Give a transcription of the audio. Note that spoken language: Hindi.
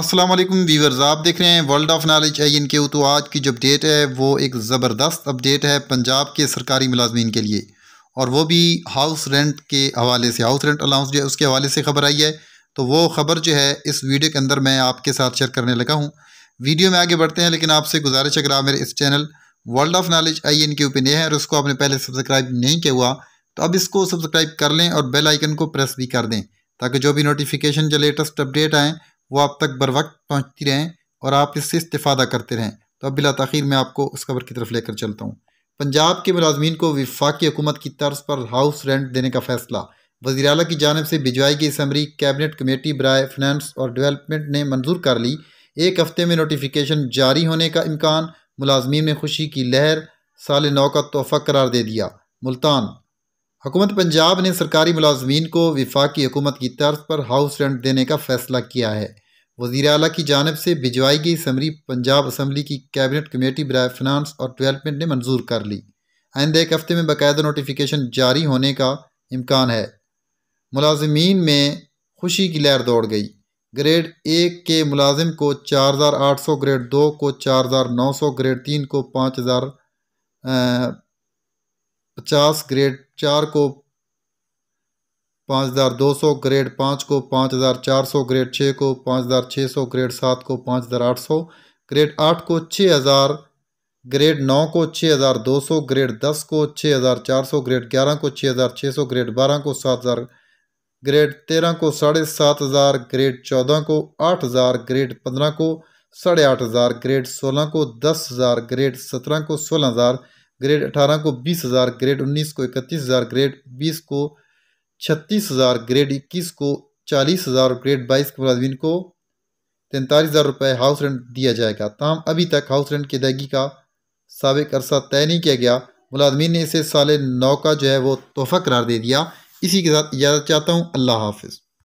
असलम वीवर्स आप देख रहे हैं world of knowledge I N K तो आज की जो अपडेट है वो एक ज़बरदस्त अपडेट है पंजाब के सरकारी मुलाजमीन के लिए और वो भी हाउस रेंट के हवाले से हाउस रेंट अलाउंस जो है उसके हवाले से खबर आई है तो वो खबर जो है इस वीडियो के अंदर मैं आपके साथ शेयर करने लगा हूँ वीडियो में आगे बढ़ते हैं लेकिन आपसे गुजारिश अगर आप मेरे इस channel world of knowledge I N K पे नए हैं और उसको आपने पहले सब्सक्राइब नहीं किया हुआ तो अब इसको सब्सक्राइब कर लें और बेल आइकन को प्रेस भी कर दें ताकि जो भी नोटिफिकेशन जो लेटेस्ट अपडेट आएँ वो आप तक बर वक्त पहुँचती रहें और आप इससे इस्तादा करते रहें तो अब बिला तखिर मैं आपको उस खबर की तरफ लेकर चलता हूँ पंजाब के मुलाजमीन को विफाकी हुकूमत की तर्ज पर हाउस रेंट देने का फैसला वजी अल की जानब से भिजवाई गई असम्बली कैबिनेट कमेटी बरए फिनंस और डेवलपमेंट ने मंजूर कर ली एक हफ्ते में नोटिफिकेशन जारी होने का इम्कान मुलाजमीन में खुशी की लहर साल नौ का तोहफा करार दे दिया मुल्तान हुकूमत पंजाब ने सरकारी मुलाजमीन को विफाकी हुकूमत की तर्ज पर हाउस रेंट देने का फैसला किया है वजी अला की जानब से भिजवाई गई समरी पंजाब असम्बली की कैबिनेट कमेटी बरए फिनंस और डेवलपमेंट ने मंजूर कर ली आइंदे एक हफ़्ते में बाकायदा नोटिफिकेशन जारी होने का इम्कान है मुलाजमीन में खुशी की लहर दौड़ गई ग्रेड एक के मुलाजिम को चार हज़ार आठ सौ ग्रेड दो को चार हज़ार नौ सौ ग्रेड तीन को पाँच हज़ार पचास ग्रेड चार को पाँच हज़ार दो सौ ग्रेड पाँच को पाँच हज़ार चार सौ ग्रेड छः को पाँच हज़ार छः सौ ग्रेड सात को पाँच हज़ार आठ सौ ग्रेड आठ को छः हज़ार ग्रेड नौ को छः हज़ार दो सौ ग्रेड दस को छः हज़ार चार सौ ग्रेड ग्यारह को छः हज़ार छः सौ ग्रेड बारह को सात हज़ार ग्रेड तेरह को साढ़े सात हज़ार ग्रेड चौदह को आठ हज़ार ग्रेड पंद्रह को साढ़े आठ हज़ार ग्रेड सोलह को दस हज़ार ग्रेड सत्रह को सोलह हज़ार ग्रेड अठारह को बीस हज़ार ग्रेड उन्नीस को इकतीस हज़ार ग्रेड बीस को छत्तीस हज़ार ग्रेड इक्कीस को चालीस हज़ार ग्रेड बाईस के मुलाजमन को तैंतालीस हज़ार रुपये हाउस रेंट दिया जाएगा तमाम अभी तक हाउस रेंट की अदायगी का सबक अरसा तय नहीं किया गया मुलाजमीन ने इसे साल नौ का जो है वो तोहफ़ा करार दे दिया इसी के साथ इजाज़त चाहता हूँ अल्लाह हाफिज़